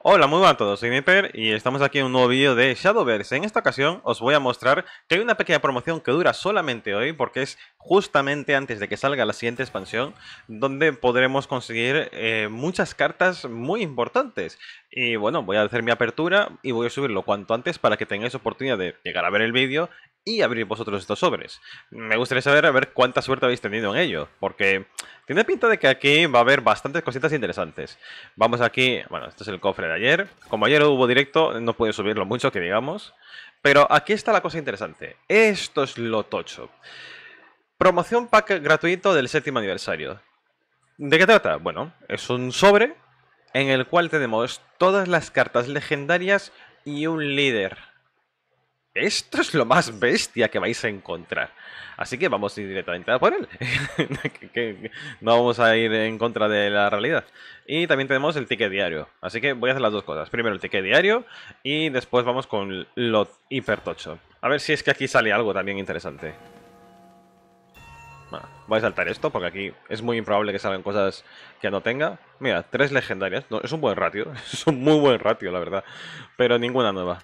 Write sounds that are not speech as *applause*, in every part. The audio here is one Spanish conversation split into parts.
Hola, muy buenas a todos, soy y estamos aquí en un nuevo vídeo de Shadowverse. En esta ocasión os voy a mostrar que hay una pequeña promoción que dura solamente hoy porque es justamente antes de que salga la siguiente expansión donde podremos conseguir eh, muchas cartas muy importantes. Y bueno, voy a hacer mi apertura y voy a subirlo cuanto antes para que tengáis oportunidad de llegar a ver el vídeo y abrir vosotros estos sobres. Me gustaría saber a ver cuánta suerte habéis tenido en ello, porque tiene pinta de que aquí va a haber bastantes cositas interesantes. Vamos aquí, bueno, este es el cofre de ayer. Como ayer hubo directo, no pude subirlo mucho, que digamos. Pero aquí está la cosa interesante. Esto es lo tocho. Promoción pack gratuito del séptimo aniversario. ¿De qué trata? Bueno, es un sobre en el cual tenemos todas las cartas legendarias y un líder esto es lo más bestia que vais a encontrar. Así que vamos a ir directamente a por él. *laughs* no vamos a ir en contra de la realidad. Y también tenemos el ticket diario. Así que voy a hacer las dos cosas. Primero el ticket diario y después vamos con lo hipertocho. A ver si es que aquí sale algo también interesante. voy a saltar esto porque aquí es muy improbable que salgan cosas que no tenga. Mira, tres legendarias. es un buen ratio. *laughs* Es un muy buen ratio, la verdad. Pero ninguna nueva.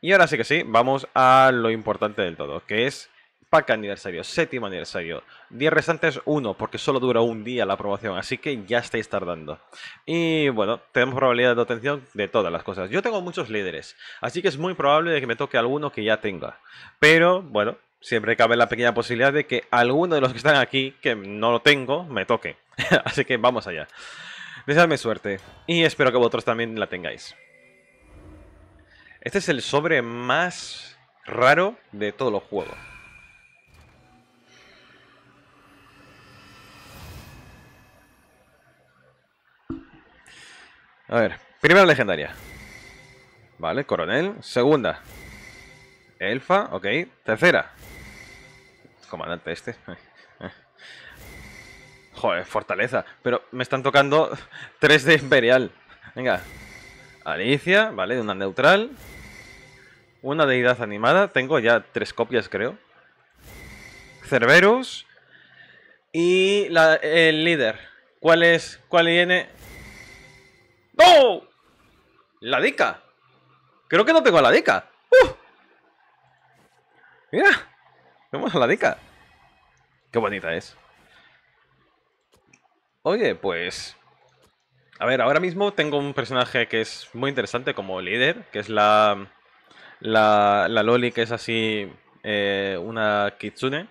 Y ahora sí que sí, vamos a lo importante del todo, que es pack aniversario, séptimo aniversario. 10 restantes, 1, porque solo dura un día la promoción, así que ya estáis tardando. Y bueno, tenemos probabilidad de obtención de todas las cosas. Yo tengo muchos líderes, así que es muy probable de que me toque alguno que ya tenga. Pero bueno, siempre cabe la pequeña posibilidad de que alguno de los que están aquí, que no lo tengo, me toque. *laughs* así que vamos allá. Deseadme suerte y espero que vosotros también la tengáis. Este es el sobre más raro de todos los juegos. A ver, primera legendaria. Vale, coronel. Segunda. Elfa, ok. Tercera. Comandante este. *laughs* Joder, fortaleza. Pero me están tocando 3 *laughs* d imperial. Venga, Alicia, ¿vale? De una neutral. Una deidad animada. Tengo ya tres copias, creo. Cerberus. Y el líder. ¿Cuál es? ¿Cuál viene? ¡No! La dica. Creo que no tengo a la dica. ¡Uf! ¡Uh! Mira. Tenemos a la dica. Qué bonita es. Oye, pues a ver, ahora mismo tengo un personaje que es muy interesante como líder, que es la, la, Loli, que es así eh, una Kitsune,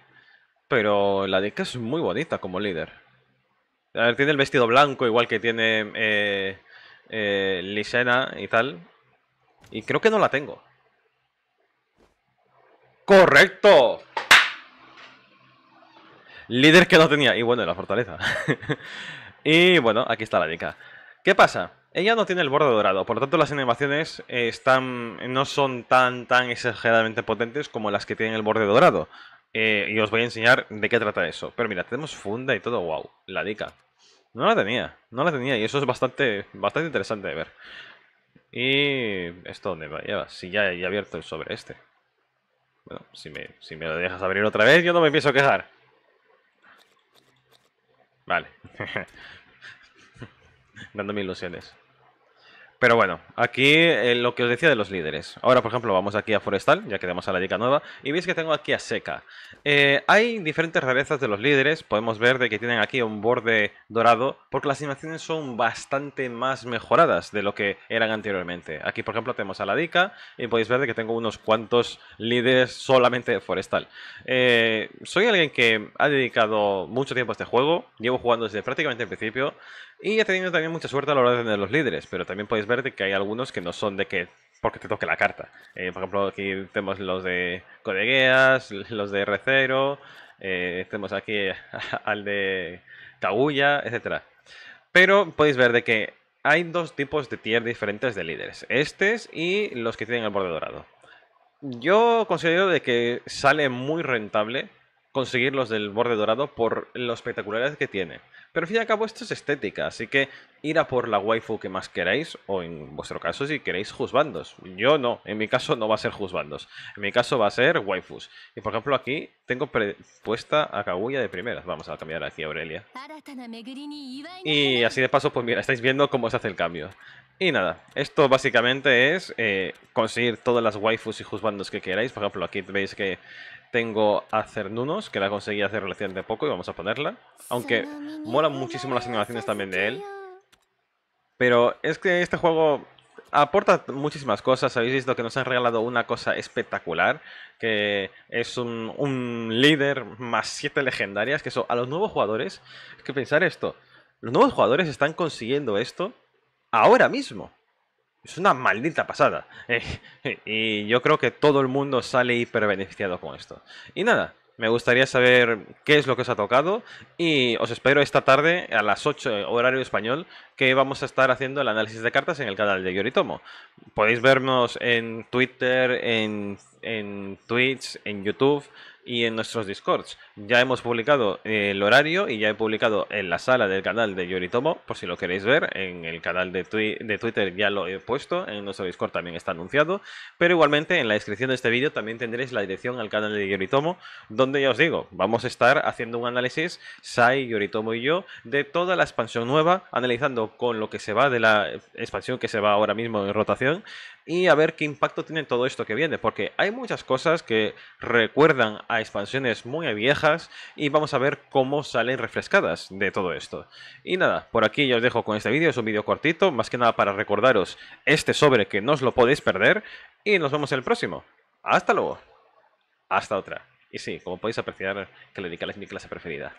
pero la Deka es muy bonita como líder. A ver, tiene el vestido blanco, igual que tiene eh, eh Lisena y tal. Y creo que no la tengo. ¡Correcto! Líder que no tenía. Y bueno, la fortaleza. *laughs* y bueno, aquí está la Deka. ¿Qué pasa? Ella no tiene el borde dorado, por lo tanto las animaciones eh, están, no son tan, tan exageradamente potentes como las que tienen el borde dorado. Eh, y os voy a enseñar de qué trata eso. Pero mira, tenemos funda y todo, wow, la dica. No la tenía, no la tenía y eso es bastante, bastante interesante de ver. Y esto dónde va, si ya he abierto el sobre este. Bueno, si me, si me lo dejas abrir otra vez, yo no me empiezo a quejar. Vale. *laughs* dándome ilusiones. Pero bueno, aquí eh, lo que os decía de los líderes. Ahora, por ejemplo, vamos aquí a Forestal, ya que tenemos a la dica Nueva, y veis que tengo aquí a Seca. Eh, hay diferentes rarezas de los líderes, podemos ver de que tienen aquí un borde dorado, porque las animaciones son bastante más mejoradas de lo que eran anteriormente. Aquí, por ejemplo, tenemos a la Dica, y podéis ver de que tengo unos cuantos líderes solamente de Forestal. Eh, soy alguien que ha dedicado mucho tiempo a este juego, llevo jugando desde prácticamente el principio, y he tenido también mucha suerte a la hora de tener los líderes, pero también podéis ver ver de que hay algunos que no son de que porque te toque la carta. Eh, por ejemplo, aquí tenemos los de Codegueas, *laughs* los de R0, eh, tenemos aquí *laughs* al de Taguya, etcétera Pero podéis ver de que hay dos tipos de tier diferentes de líderes. estos y los que tienen el borde dorado. Yo considero de que sale muy rentable conseguir los del borde dorado por lo espectaculares que tiene. Pero al fin y al cabo esto es estética, así que ir a por la waifu que más queráis, o en vuestro caso si queréis juzbandos. Yo no, en mi caso no va a ser juzbandos, en mi caso va a ser waifus. Y por ejemplo aquí tengo puesta a Kaguya de primera, vamos a cambiar aquí a Aurelia. Y así de paso, pues mira, estáis viendo cómo se hace el cambio. Y nada, esto básicamente es eh, conseguir todas las waifus y juzbandos que queráis. Por ejemplo, aquí veis que tengo a Cernunos, que la conseguí hace relativamente poco y vamos a ponerla. Aunque molan muchísimo las animaciones también de él. Pero es que este juego aporta muchísimas cosas. Habéis visto que nos han regalado una cosa espectacular, que es un, líder más siete legendarias, que eso a los nuevos jugadores, es que pensar esto, los nuevos jugadores están consiguiendo esto ahora mismo. Es una maldita pasada. *laughs* y yo creo que todo el mundo sale hiper beneficiado con esto. Y nada, me gustaría saber qué es lo que os ha tocado y os espero esta tarde a las 8 horario español que vamos a estar haciendo el análisis de cartas en el canal de Yoritomo. Podéis vernos en Twitter, en, en Twitch, en YouTube, y en nuestros discords. Ya hemos publicado el horario y ya he publicado en la sala del canal de Yoritomo, por si lo queréis ver, en el canal de, de Twitter ya lo he puesto, en nuestro discord también está anunciado, pero igualmente en la descripción de este vídeo también tendréis la dirección al canal de Yoritomo, donde ya os digo, vamos a estar haciendo un análisis, Sai, Yoritomo y yo, de toda la expansión nueva, analizando con lo que se va de la expansión que se va ahora mismo en rotación, y a ver qué impacto tiene todo esto que viene, porque hay muchas cosas que recuerdan a expansiones muy viejas y vamos a ver cómo salen refrescadas de todo esto. Y nada, por aquí ya os dejo con este vídeo, es un vídeo cortito, más que nada para recordaros este sobre que no os lo podéis perder y nos vemos en el próximo. ¡Hasta luego! Hasta otra. Y sí, como podéis apreciar, que le dedica es mi clase preferida.